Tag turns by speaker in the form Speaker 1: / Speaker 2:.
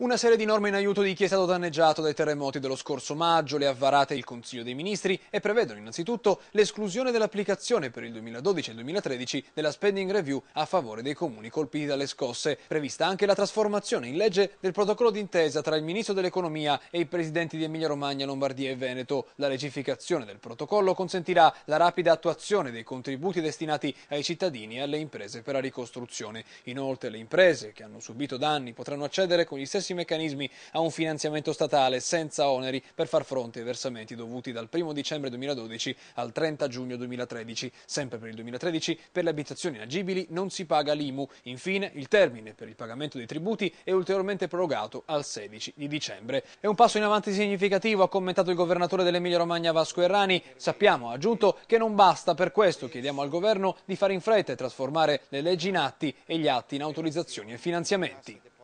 Speaker 1: Una serie di norme in aiuto di chi è stato danneggiato dai terremoti dello scorso maggio le ha varate il Consiglio dei Ministri e prevedono innanzitutto l'esclusione dell'applicazione per il 2012 e il 2013 della spending review a favore dei comuni colpiti dalle scosse, prevista anche la trasformazione in legge del protocollo d'intesa tra il Ministro dell'Economia e i Presidenti di Emilia Romagna, Lombardia e Veneto. La legificazione del protocollo consentirà la rapida attuazione dei contributi destinati ai cittadini e alle imprese per la ricostruzione. Inoltre le imprese che hanno subito danni potranno accedere con gli stessi stessi meccanismi a un finanziamento statale senza oneri per far fronte ai versamenti dovuti dal 1 dicembre 2012 al 30 giugno 2013. Sempre per il 2013, per le abitazioni agibili non si paga l'IMU. Infine, il termine per il pagamento dei tributi è ulteriormente prorogato al 16 di dicembre. È un passo in avanti significativo, ha commentato il governatore dell'Emilia Romagna Vasco Errani. Sappiamo, ha aggiunto, che non basta, per questo chiediamo al governo di fare in fretta e trasformare le leggi in atti e gli atti in autorizzazioni e finanziamenti.